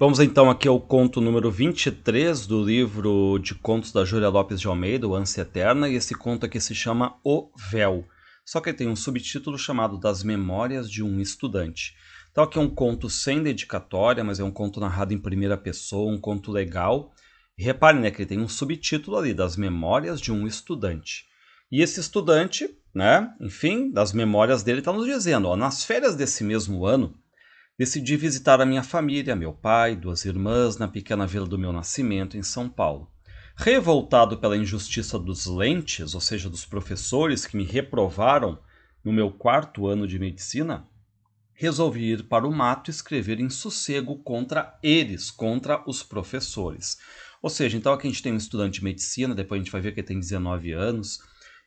Vamos então aqui ao conto número 23 do livro de contos da Júlia Lopes de Almeida, O Ânsia Eterna, e esse conto aqui se chama O Véu. Só que tem um subtítulo chamado Das Memórias de um Estudante. Então aqui é um conto sem dedicatória, mas é um conto narrado em primeira pessoa, um conto legal. E repare, né, que ele tem um subtítulo ali, Das Memórias de um Estudante. E esse estudante, né, enfim, das memórias dele está nos dizendo, ó, nas férias desse mesmo ano, Decidi visitar a minha família, meu pai, duas irmãs, na pequena vila do meu nascimento, em São Paulo. Revoltado pela injustiça dos lentes, ou seja, dos professores que me reprovaram no meu quarto ano de medicina, resolvi ir para o mato escrever em sossego contra eles, contra os professores. Ou seja, então aqui a gente tem um estudante de medicina, depois a gente vai ver que ele tem 19 anos,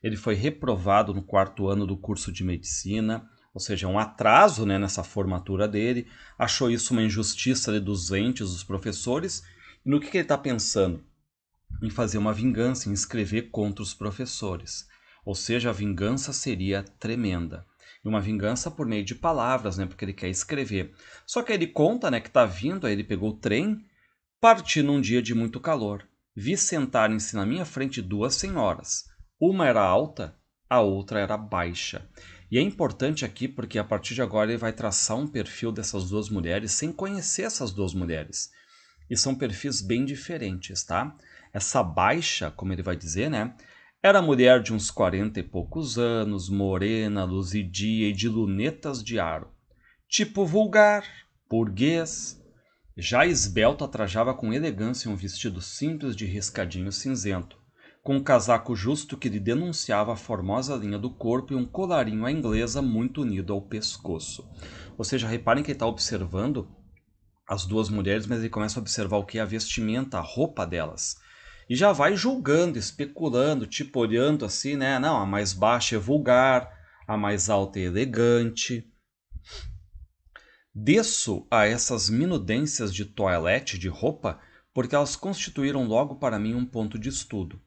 ele foi reprovado no quarto ano do curso de medicina, ou seja, é um atraso né, nessa formatura dele, achou isso uma injustiça de dos entes, dos professores, e no que, que ele está pensando? Em fazer uma vingança, em escrever contra os professores. Ou seja, a vingança seria tremenda. E uma vingança por meio de palavras, né, porque ele quer escrever. Só que ele conta né, que está vindo, aí ele pegou o trem, partiu num dia de muito calor. Vi sentarem-se na minha frente duas senhoras. Uma era alta, a outra era baixa. E é importante aqui porque a partir de agora ele vai traçar um perfil dessas duas mulheres sem conhecer essas duas mulheres. E são perfis bem diferentes, tá? Essa baixa, como ele vai dizer, né? Era mulher de uns 40 e poucos anos, morena, luzidia e de lunetas de aro. Tipo vulgar, burguês. Já esbelta trajava com elegância um vestido simples de riscadinho cinzento com um casaco justo que lhe denunciava a formosa linha do corpo e um colarinho à inglesa muito unido ao pescoço. Ou seja, reparem que ele está observando as duas mulheres, mas ele começa a observar o que é a vestimenta, a roupa delas. E já vai julgando, especulando, tipo olhando assim, né? Não, a mais baixa é vulgar, a mais alta é elegante. Desço a essas minudências de toilette de roupa porque elas constituíram logo para mim um ponto de estudo.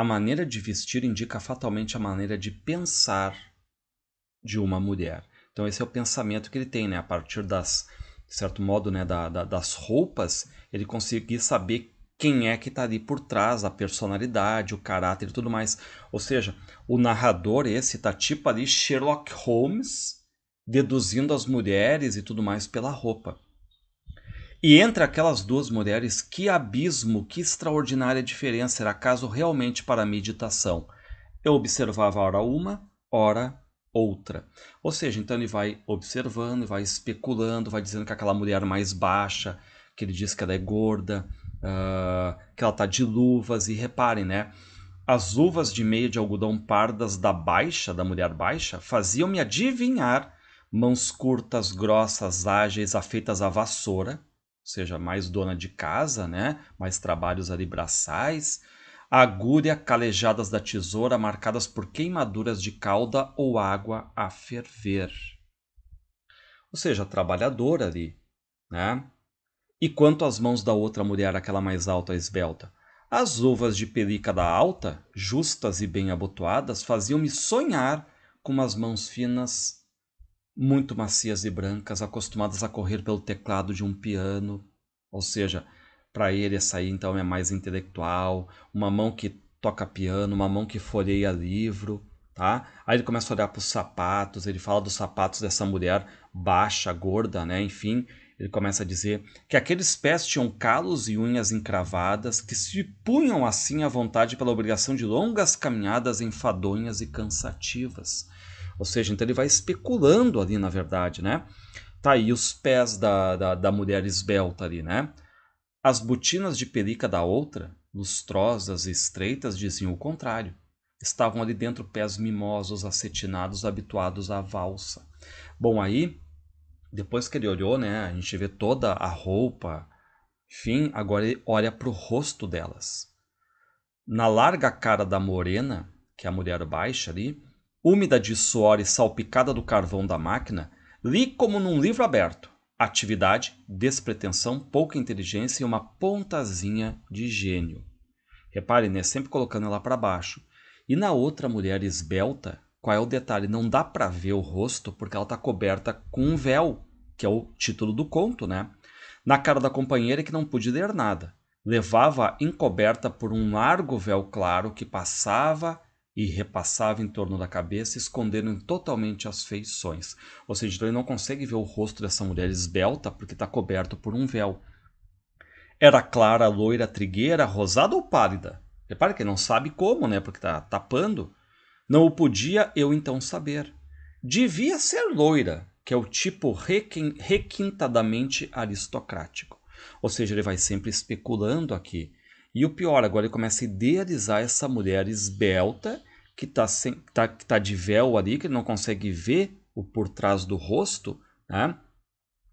A maneira de vestir indica fatalmente a maneira de pensar de uma mulher. Então esse é o pensamento que ele tem, né? A partir das, de certo modo, né, da, da, das roupas, ele conseguir saber quem é que está ali por trás, a personalidade, o caráter e tudo mais. Ou seja, o narrador esse tá tipo ali Sherlock Holmes deduzindo as mulheres e tudo mais pela roupa. E entre aquelas duas mulheres, que abismo, que extraordinária diferença era caso realmente para a meditação. Eu observava ora uma, ora outra. Ou seja, então ele vai observando, vai especulando, vai dizendo que aquela mulher mais baixa, que ele diz que ela é gorda, uh, que ela está de luvas, e reparem, né? As luvas de meia de algodão pardas da baixa, da mulher baixa, faziam-me adivinhar mãos curtas, grossas, ágeis, afeitas à vassoura, ou seja, mais dona de casa, né? mais trabalhos ali braçais, agulha, calejadas da tesoura marcadas por queimaduras de calda ou água a ferver. Ou seja, trabalhadora ali, né? E quanto às mãos da outra mulher, aquela mais alta esbelta? As uvas de da alta, justas e bem abotoadas, faziam-me sonhar com as mãos finas muito macias e brancas, acostumadas a correr pelo teclado de um piano, ou seja, para ele essa aí então é mais intelectual, uma mão que toca piano, uma mão que folheia livro, tá? Aí ele começa a olhar para os sapatos, ele fala dos sapatos dessa mulher baixa, gorda, né? Enfim, ele começa a dizer que aqueles pés tinham calos e unhas encravadas, que se punham assim à vontade pela obrigação de longas caminhadas enfadonhas e cansativas. Ou seja, então ele vai especulando ali, na verdade, né? Tá aí os pés da, da, da mulher esbelta ali, né? As botinas de pelica da outra, lustrosas e estreitas, diziam o contrário. Estavam ali dentro pés mimosos, acetinados, habituados à valsa. Bom, aí, depois que ele olhou, né, a gente vê toda a roupa, enfim, agora ele olha para o rosto delas. Na larga cara da morena, que é a mulher baixa ali, úmida de suor e salpicada do carvão da máquina, li como num livro aberto. Atividade, despretensão, pouca inteligência e uma pontazinha de gênio. Repare, né? Sempre colocando ela para baixo. E na outra mulher esbelta, qual é o detalhe? Não dá para ver o rosto porque ela está coberta com um véu, que é o título do conto, né? Na cara da companheira que não pude ler nada. Levava encoberta por um largo véu claro que passava e repassava em torno da cabeça, escondendo totalmente as feições. Ou seja, então ele não consegue ver o rosto dessa mulher esbelta porque está coberto por um véu. Era clara, loira, trigueira, rosada ou pálida? Repare que ele não sabe como, né? Porque está tapando. Não o podia eu então saber. Devia ser loira, que é o tipo requintadamente aristocrático. Ou seja, ele vai sempre especulando aqui. E o pior, agora ele começa a idealizar essa mulher esbelta que está tá, tá, tá de véu ali, que ele não consegue ver o por trás do rosto. Né?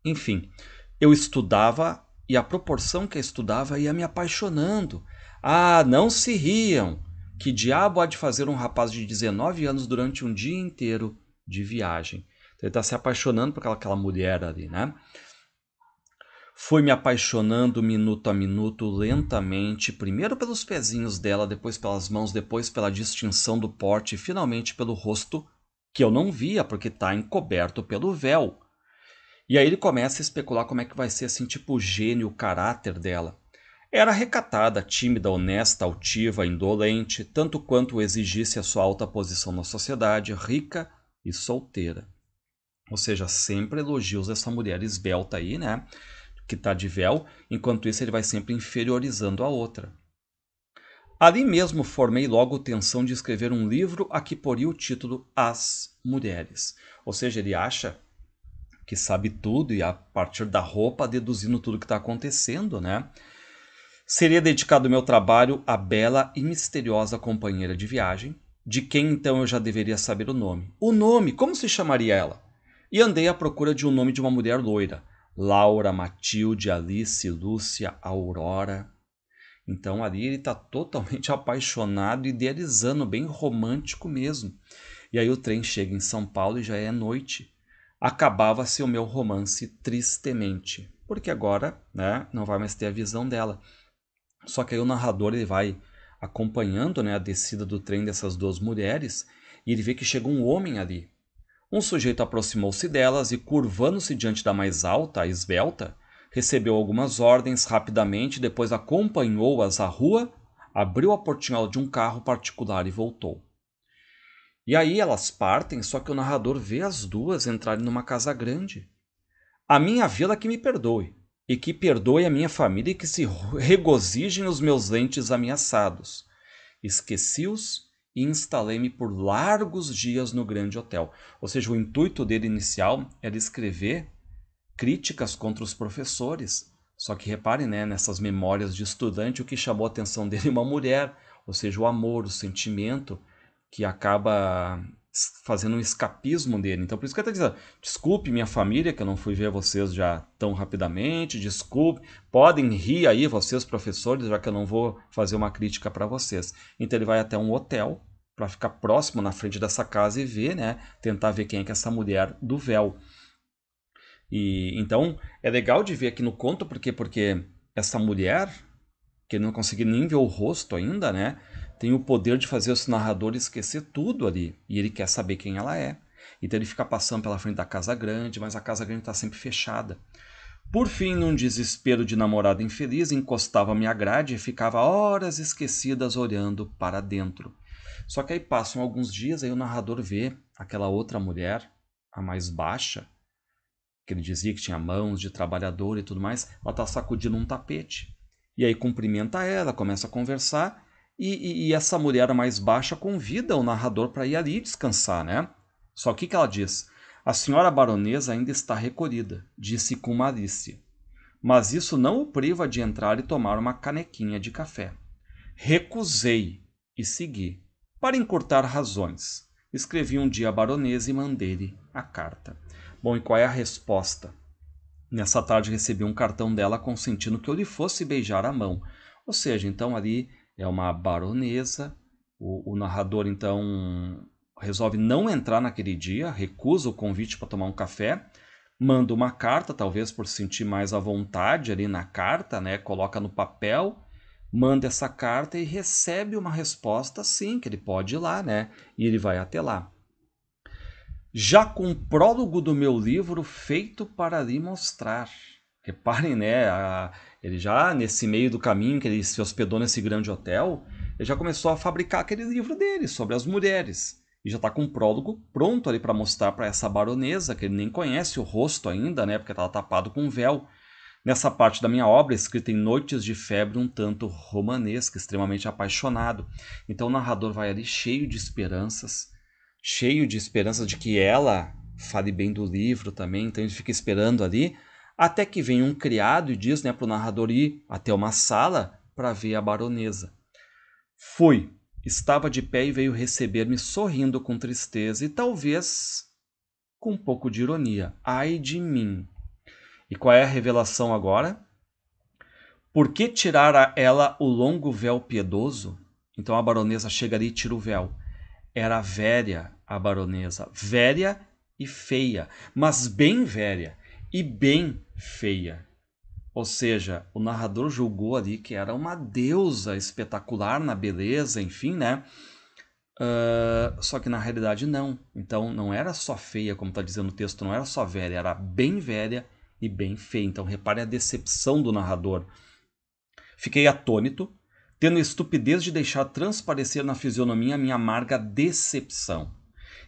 Enfim, eu estudava e a proporção que eu estudava ia me apaixonando. Ah, não se riam! Que diabo há de fazer um rapaz de 19 anos durante um dia inteiro de viagem? Então, ele está se apaixonando por aquela, aquela mulher ali, né? Fui me apaixonando minuto a minuto, lentamente, primeiro pelos pezinhos dela, depois pelas mãos, depois pela distinção do porte e finalmente pelo rosto, que eu não via porque está encoberto pelo véu. E aí ele começa a especular como é que vai ser assim, tipo o gênio, o caráter dela. Era recatada, tímida, honesta, altiva, indolente, tanto quanto exigisse a sua alta posição na sociedade, rica e solteira. Ou seja, sempre elogios dessa mulher esbelta aí, né? que está de véu, enquanto isso ele vai sempre inferiorizando a outra. Ali mesmo formei logo tensão de escrever um livro a que poria o título As Mulheres. Ou seja, ele acha que sabe tudo e a partir da roupa deduzindo tudo que está acontecendo, né? Seria dedicado o meu trabalho à bela e misteriosa companheira de viagem, de quem então eu já deveria saber o nome. O nome, como se chamaria ela? E andei à procura de um nome de uma mulher loira, Laura, Matilde, Alice, Lúcia, Aurora. Então ali ele está totalmente apaixonado, idealizando, bem romântico mesmo. E aí o trem chega em São Paulo e já é noite. Acabava-se o meu romance tristemente, porque agora né, não vai mais ter a visão dela. Só que aí o narrador ele vai acompanhando né, a descida do trem dessas duas mulheres e ele vê que chega um homem ali. Um sujeito aproximou-se delas e, curvando-se diante da mais alta, a esbelta, recebeu algumas ordens rapidamente, depois acompanhou-as à rua, abriu a portinhola de um carro particular e voltou. E aí elas partem, só que o narrador vê as duas entrarem numa casa grande. A minha vila que me perdoe, e que perdoe a minha família e que se regozijem os meus lentes ameaçados. Esqueci-os e instalei-me por largos dias no grande hotel. Ou seja, o intuito dele inicial era escrever críticas contra os professores. Só que reparem, né, nessas memórias de estudante, o que chamou a atenção dele é uma mulher, ou seja, o amor, o sentimento que acaba fazendo um escapismo dele. Então, por isso que ele está dizendo: desculpe minha família, que eu não fui ver vocês já tão rapidamente, desculpe, podem rir aí, vocês professores, já que eu não vou fazer uma crítica para vocês. Então, ele vai até um hotel para ficar próximo na frente dessa casa e ver, né? Tentar ver quem é que é essa mulher do véu. E então é legal de ver aqui no conto porque porque essa mulher que ele não conseguiu nem ver o rosto ainda, né? tem o poder de fazer esse narrador esquecer tudo ali. E ele quer saber quem ela é. Então ele fica passando pela frente da casa grande, mas a casa grande está sempre fechada. Por fim, num desespero de namorada infeliz, encostava minha grade e ficava horas esquecidas olhando para dentro. Só que aí passam alguns dias, aí o narrador vê aquela outra mulher, a mais baixa, que ele dizia que tinha mãos de trabalhador e tudo mais, ela está sacudindo um tapete. E aí cumprimenta ela, começa a conversar, e, e, e essa mulher mais baixa convida o narrador para ir ali descansar, né? Só que o que ela diz? A senhora baronesa ainda está recolhida, disse com malícia. Mas isso não o priva de entrar e tomar uma canequinha de café. Recusei e segui, para encurtar razões. Escrevi um dia à baronesa e mandei-lhe a carta. Bom, e qual é a resposta? Nessa tarde recebi um cartão dela consentindo que eu lhe fosse beijar a mão. Ou seja, então ali é uma baronesa. O, o narrador então resolve não entrar naquele dia, recusa o convite para tomar um café, manda uma carta, talvez por sentir mais à vontade ali na carta, né? Coloca no papel, manda essa carta e recebe uma resposta sim, que ele pode ir lá, né? E ele vai até lá. Já com o prólogo do meu livro feito para lhe mostrar. Reparem, né? A, ele já, nesse meio do caminho que ele se hospedou nesse grande hotel, ele já começou a fabricar aquele livro dele sobre as mulheres. E já está com um prólogo pronto ali para mostrar para essa baronesa, que ele nem conhece o rosto ainda, né? Porque estava tapado com um véu. Nessa parte da minha obra, escrita em Noites de Febre, um tanto romanesca, extremamente apaixonado. Então o narrador vai ali cheio de esperanças, cheio de esperança de que ela fale bem do livro também. Então ele fica esperando ali até que vem um criado e diz né, para o narrador ir até uma sala para ver a baronesa. Fui. Estava de pé e veio receber-me sorrindo com tristeza e talvez com um pouco de ironia. Ai de mim! E qual é a revelação agora? Por que tirar a ela o longo véu piedoso? Então a baronesa chega ali e tira o véu. Era velha a baronesa, velha e feia, mas bem velha e bem feia. Ou seja, o narrador julgou ali que era uma deusa espetacular na beleza, enfim, né? Uh, só que na realidade não. Então não era só feia, como está dizendo o texto, não era só velha, era bem velha e bem feia. Então repare a decepção do narrador. Fiquei atônito, tendo a estupidez de deixar transparecer na fisionomia a minha amarga decepção.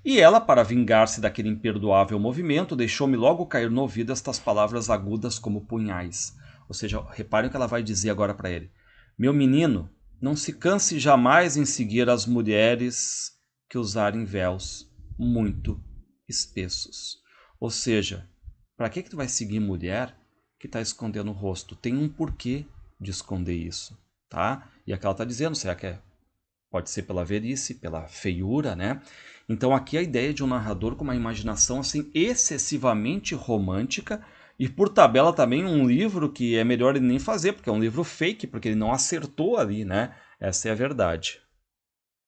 E ela, para vingar-se daquele imperdoável movimento, deixou-me logo cair no ouvido estas palavras agudas como punhais. Ou seja, reparem o que ela vai dizer agora para ele. Meu menino, não se canse jamais em seguir as mulheres que usarem véus muito espessos. Ou seja, para que, que tu vai seguir mulher que está escondendo o rosto? Tem um porquê de esconder isso, tá? E aquela é está dizendo, será que é? pode ser pela velhice, pela feiura, né? Então aqui a ideia de um narrador com uma imaginação assim excessivamente romântica e por tabela também um livro que é melhor ele nem fazer, porque é um livro fake, porque ele não acertou ali, né? Essa é a verdade.